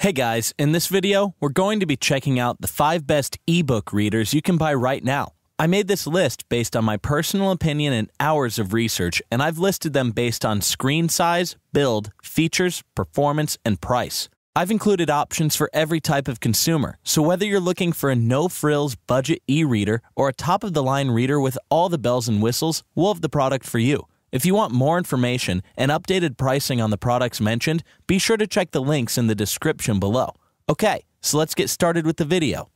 Hey guys, in this video, we're going to be checking out the 5 best ebook readers you can buy right now. I made this list based on my personal opinion and hours of research, and I've listed them based on screen size, build, features, performance, and price. I've included options for every type of consumer, so whether you're looking for a no-frills budget e-reader or a top-of-the-line reader with all the bells and whistles, we'll have the product for you. If you want more information and updated pricing on the products mentioned, be sure to check the links in the description below. Okay, so let's get started with the video.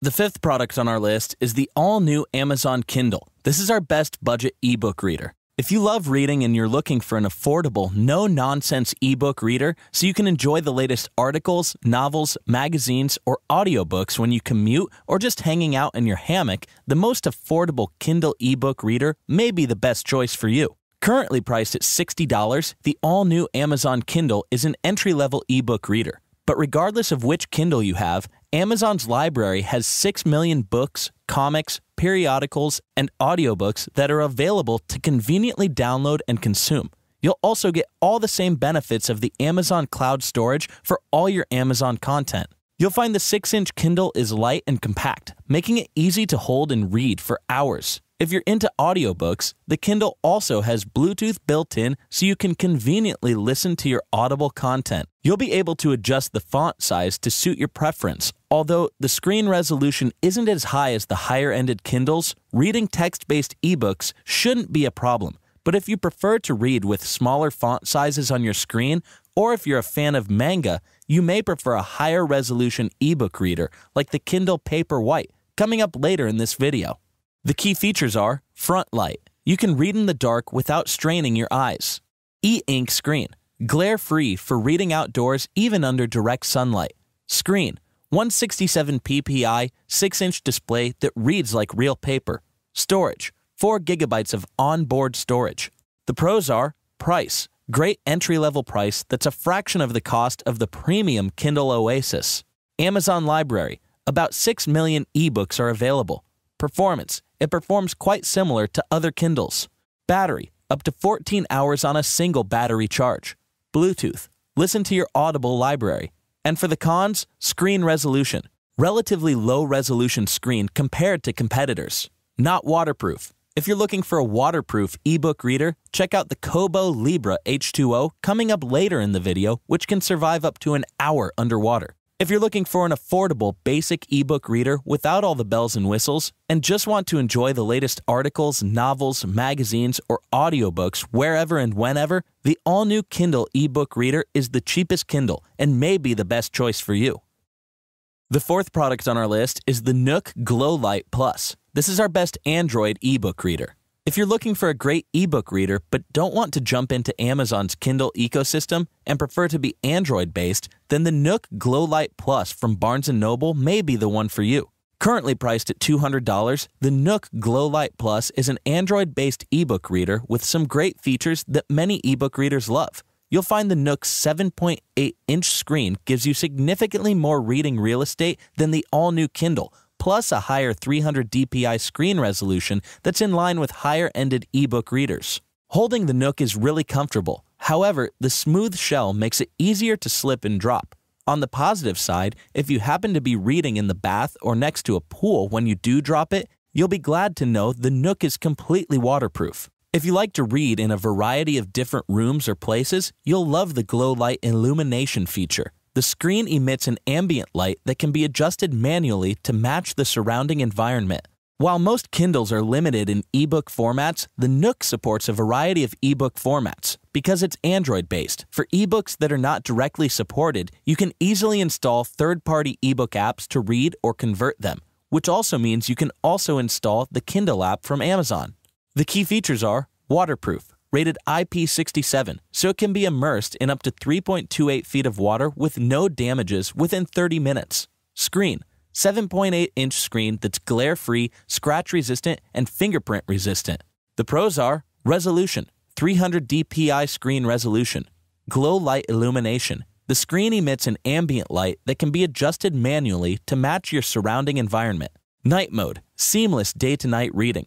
The fifth product on our list is the all-new Amazon Kindle. This is our best budget ebook reader. If you love reading and you're looking for an affordable, no nonsense ebook reader so you can enjoy the latest articles, novels, magazines, or audiobooks when you commute or just hanging out in your hammock, the most affordable Kindle ebook reader may be the best choice for you. Currently priced at $60, the all new Amazon Kindle is an entry level ebook reader. But regardless of which Kindle you have, Amazon's library has 6 million books, comics, periodicals, and audiobooks that are available to conveniently download and consume. You'll also get all the same benefits of the Amazon cloud storage for all your Amazon content. You'll find the 6 inch Kindle is light and compact, making it easy to hold and read for hours. If you're into audiobooks, the Kindle also has Bluetooth built in so you can conveniently listen to your Audible content. You'll be able to adjust the font size to suit your preference. Although the screen resolution isn't as high as the higher ended Kindles, reading text based ebooks shouldn't be a problem. But if you prefer to read with smaller font sizes on your screen, or if you're a fan of manga, you may prefer a higher resolution ebook reader like the Kindle Paperwhite, coming up later in this video. The key features are front light. You can read in the dark without straining your eyes. E-ink screen. Glare free for reading outdoors even under direct sunlight. Screen. 167 ppi, 6 inch display that reads like real paper. Storage. 4 gigabytes of onboard storage. The pros are price. Great entry level price that's a fraction of the cost of the premium Kindle Oasis. Amazon Library. About 6 million ebooks are available. Performance it performs quite similar to other Kindles. Battery, up to 14 hours on a single battery charge. Bluetooth, listen to your Audible library. And for the cons, screen resolution. Relatively low resolution screen compared to competitors. Not waterproof. If you're looking for a waterproof ebook reader, check out the Kobo Libra H2O coming up later in the video, which can survive up to an hour underwater. If you're looking for an affordable, basic ebook reader without all the bells and whistles, and just want to enjoy the latest articles, novels, magazines, or audiobooks wherever and whenever, the all new Kindle ebook reader is the cheapest Kindle and may be the best choice for you. The fourth product on our list is the Nook Glow Light Plus. This is our best Android ebook reader. If you're looking for a great ebook reader but don't want to jump into Amazon's Kindle ecosystem and prefer to be Android based, then the Nook Glowlight Plus from Barnes & Noble may be the one for you. Currently priced at $200, the Nook Glowlight Plus is an Android based ebook reader with some great features that many ebook readers love. You'll find the Nook's 7.8 inch screen gives you significantly more reading real estate than the all new Kindle plus a higher 300 dpi screen resolution that's in line with higher ended ebook readers. Holding the Nook is really comfortable. However, the smooth shell makes it easier to slip and drop. On the positive side, if you happen to be reading in the bath or next to a pool when you do drop it, you'll be glad to know the Nook is completely waterproof. If you like to read in a variety of different rooms or places, you'll love the glow light illumination feature the screen emits an ambient light that can be adjusted manually to match the surrounding environment. While most Kindles are limited in ebook formats, the Nook supports a variety of ebook formats. Because it's Android based, for ebooks that are not directly supported, you can easily install third party ebook apps to read or convert them, which also means you can also install the Kindle app from Amazon. The key features are waterproof, rated IP67, so it can be immersed in up to 3.28 feet of water with no damages within 30 minutes. Screen 7.8 inch screen that's glare free, scratch resistant, and fingerprint resistant. The pros are resolution 300 dpi screen resolution, glow light illumination. The screen emits an ambient light that can be adjusted manually to match your surrounding environment. Night mode, seamless day to night reading.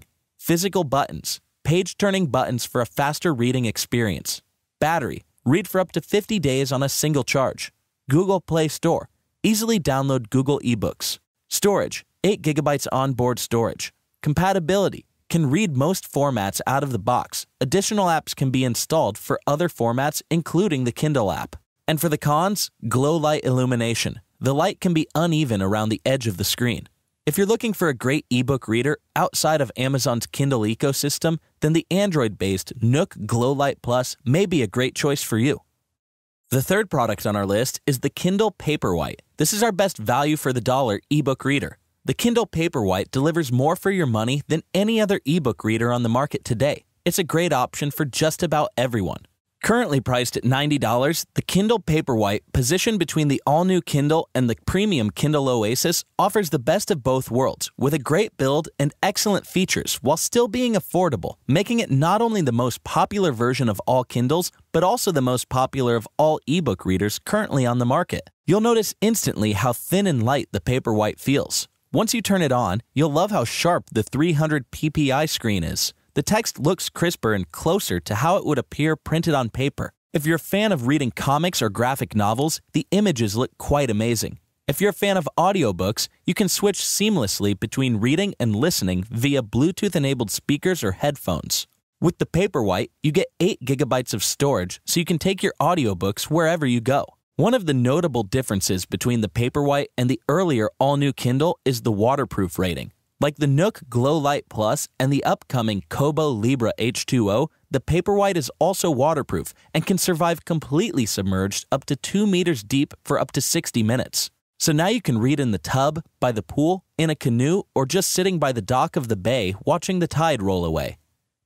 Physical buttons, page turning buttons for a faster reading experience. Battery read for up to 50 days on a single charge. Google Play Store easily download Google eBooks. Storage 8 GB onboard storage. Compatibility can read most formats out of the box. Additional apps can be installed for other formats, including the Kindle app. And for the cons, glow light illumination. The light can be uneven around the edge of the screen. If you're looking for a great ebook reader outside of Amazon's Kindle ecosystem, then the Android based Nook Glowlight Plus may be a great choice for you. The third product on our list is the Kindle Paperwhite. This is our best value for the dollar ebook reader. The Kindle Paperwhite delivers more for your money than any other ebook reader on the market today. It's a great option for just about everyone. Currently priced at $90, the Kindle Paperwhite, positioned between the all new Kindle and the premium Kindle Oasis, offers the best of both worlds with a great build and excellent features while still being affordable, making it not only the most popular version of all Kindles, but also the most popular of all ebook readers currently on the market. You'll notice instantly how thin and light the Paperwhite feels. Once you turn it on, you'll love how sharp the 300 ppi screen is. The text looks crisper and closer to how it would appear printed on paper. If you're a fan of reading comics or graphic novels, the images look quite amazing. If you're a fan of audiobooks, you can switch seamlessly between reading and listening via Bluetooth enabled speakers or headphones. With the Paperwhite, you get 8 gigabytes of storage so you can take your audiobooks wherever you go. One of the notable differences between the Paperwhite and the earlier all new Kindle is the waterproof rating. Like the Nook Glow Light Plus and the upcoming Kobo Libra H2O, the Paperwhite is also waterproof and can survive completely submerged up to 2 meters deep for up to 60 minutes. So now you can read in the tub, by the pool, in a canoe, or just sitting by the dock of the bay watching the tide roll away.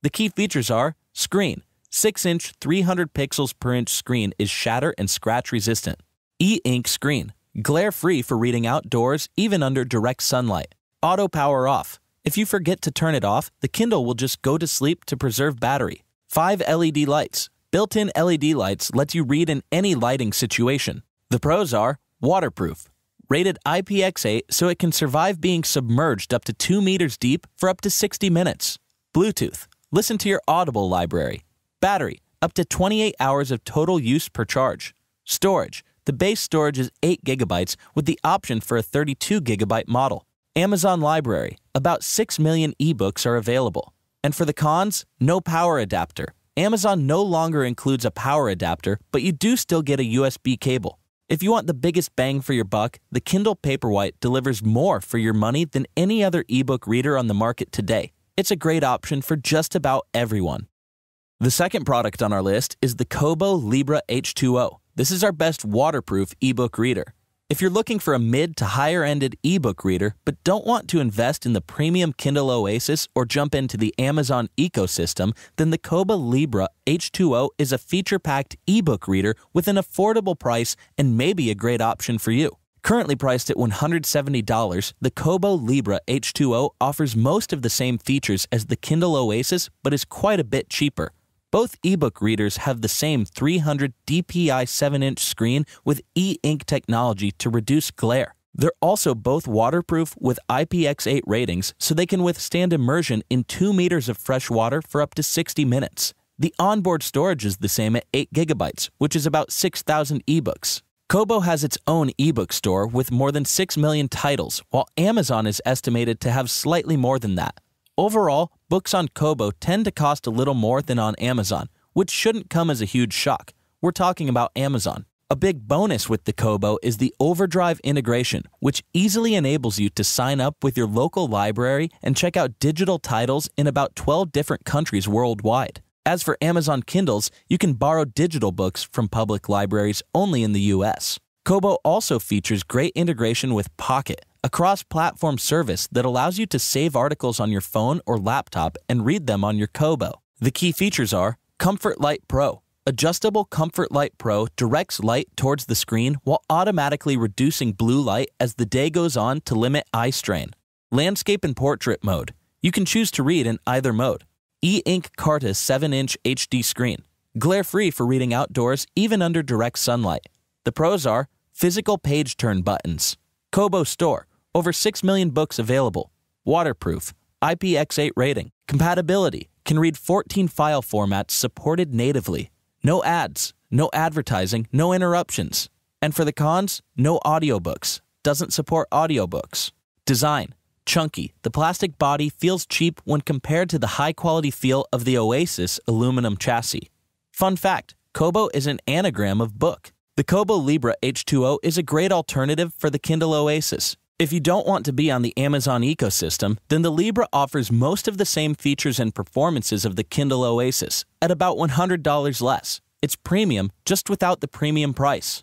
The key features are screen. 6 inch 300 pixels per inch screen is shatter and scratch resistant. E ink screen. Glare free for reading outdoors, even under direct sunlight auto power off. If you forget to turn it off, the Kindle will just go to sleep to preserve battery. 5 LED lights. Built-in LED lights let you read in any lighting situation. The pros are waterproof, rated IPX8 so it can survive being submerged up to 2 meters deep for up to 60 minutes. Bluetooth. Listen to your Audible library. Battery. Up to 28 hours of total use per charge. Storage. The base storage is 8 gigabytes with the option for a 32 gigabyte model. Amazon Library, about 6 million ebooks are available. And for the cons, no power adapter. Amazon no longer includes a power adapter, but you do still get a USB cable. If you want the biggest bang for your buck, the Kindle Paperwhite delivers more for your money than any other ebook reader on the market today. It's a great option for just about everyone. The second product on our list is the Kobo Libra H2O. This is our best waterproof ebook reader. If you're looking for a mid to higher ended ebook reader but don't want to invest in the premium Kindle Oasis or jump into the Amazon ecosystem, then the Koba Libra H2O is a feature packed ebook reader with an affordable price and maybe a great option for you. Currently priced at $170, the Kobo Libra H2O offers most of the same features as the Kindle Oasis but is quite a bit cheaper. Both ebook readers have the same 300 dpi 7 inch screen with e ink technology to reduce glare. They're also both waterproof with IPX8 ratings, so they can withstand immersion in 2 meters of fresh water for up to 60 minutes. The onboard storage is the same at 8 gigabytes, which is about 6,000 ebooks. Kobo has its own ebook store with more than 6 million titles, while Amazon is estimated to have slightly more than that. Overall, books on Kobo tend to cost a little more than on Amazon, which shouldn't come as a huge shock. We're talking about Amazon. A big bonus with the Kobo is the Overdrive integration, which easily enables you to sign up with your local library and check out digital titles in about 12 different countries worldwide. As for Amazon Kindles, you can borrow digital books from public libraries only in the US. Kobo also features great integration with Pocket, a cross platform service that allows you to save articles on your phone or laptop and read them on your Kobo. The key features are Comfort Light Pro. Adjustable Comfort Light Pro directs light towards the screen while automatically reducing blue light as the day goes on to limit eye strain. Landscape and Portrait Mode. You can choose to read in either mode. E Ink Carta 7 inch HD screen. Glare free for reading outdoors even under direct sunlight. The pros are physical page turn buttons. Kobo Store, over 6 million books available, waterproof, IPX8 rating, compatibility, can read 14 file formats supported natively, no ads, no advertising, no interruptions. And for the cons, no audiobooks, doesn't support audiobooks. Design, chunky, the plastic body feels cheap when compared to the high quality feel of the Oasis aluminum chassis. Fun fact Kobo is an anagram of book. The Kobo Libra H2O is a great alternative for the Kindle Oasis. If you don't want to be on the Amazon ecosystem, then the Libra offers most of the same features and performances of the Kindle Oasis at about $100 less. It's premium, just without the premium price.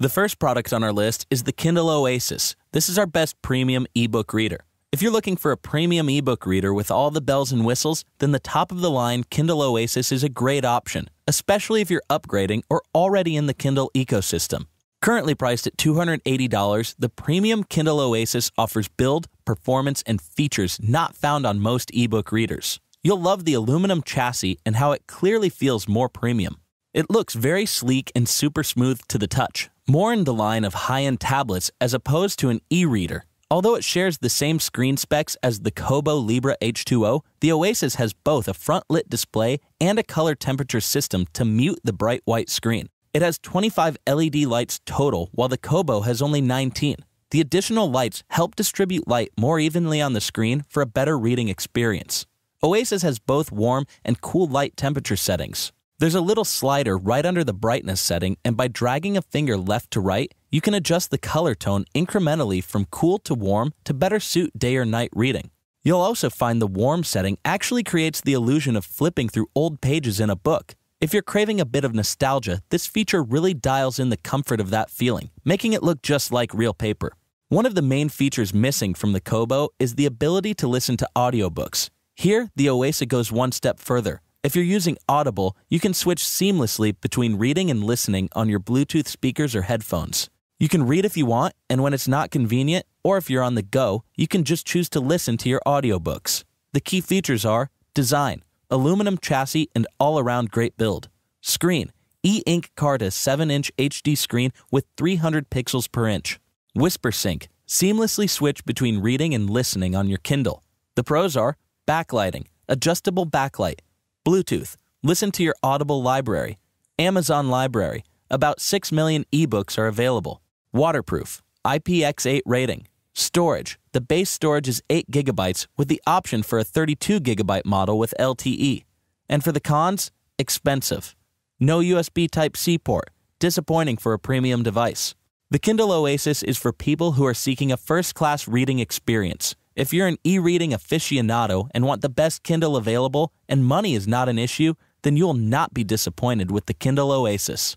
The first product on our list is the Kindle Oasis. This is our best premium ebook reader. If you're looking for a premium ebook reader with all the bells and whistles, then the top of the line Kindle Oasis is a great option, especially if you're upgrading or already in the Kindle ecosystem. Currently priced at $280, the premium Kindle Oasis offers build, performance, and features not found on most ebook readers. You'll love the aluminum chassis and how it clearly feels more premium. It looks very sleek and super smooth to the touch, more in the line of high end tablets as opposed to an e reader. Although it shares the same screen specs as the Kobo Libra H2O, the Oasis has both a front lit display and a color temperature system to mute the bright white screen. It has 25 LED lights total, while the Kobo has only 19. The additional lights help distribute light more evenly on the screen for a better reading experience. Oasis has both warm and cool light temperature settings. There's a little slider right under the brightness setting, and by dragging a finger left to right, you can adjust the color tone incrementally from cool to warm to better suit day or night reading. You'll also find the warm setting actually creates the illusion of flipping through old pages in a book. If you're craving a bit of nostalgia, this feature really dials in the comfort of that feeling, making it look just like real paper. One of the main features missing from the Kobo is the ability to listen to audiobooks. Here, the Oasa goes one step further, if you're using Audible, you can switch seamlessly between reading and listening on your Bluetooth speakers or headphones. You can read if you want, and when it's not convenient, or if you're on the go, you can just choose to listen to your audiobooks. The key features are design, aluminum chassis, and all around great build. Screen, e ink Carta 7 inch HD screen with 300 pixels per inch. Whisper Sync, seamlessly switch between reading and listening on your Kindle. The pros are backlighting, adjustable backlight, Bluetooth, listen to your Audible library, Amazon library. About 6 million ebooks are available. Waterproof, IPX8 rating, storage. The base storage is 8 gigabytes with the option for a 32 gigabyte model with LTE. And for the cons, expensive. No USB Type C port, disappointing for a premium device. The Kindle Oasis is for people who are seeking a first class reading experience. If you're an e reading aficionado and want the best Kindle available and money is not an issue, then you'll not be disappointed with the Kindle Oasis.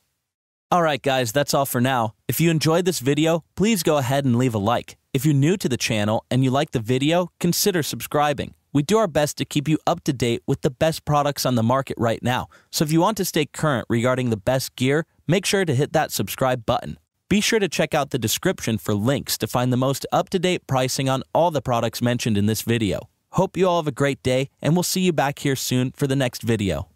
Alright, guys, that's all for now. If you enjoyed this video, please go ahead and leave a like. If you're new to the channel and you like the video, consider subscribing. We do our best to keep you up to date with the best products on the market right now. So if you want to stay current regarding the best gear, make sure to hit that subscribe button. Be sure to check out the description for links to find the most up to date pricing on all the products mentioned in this video. Hope you all have a great day, and we'll see you back here soon for the next video.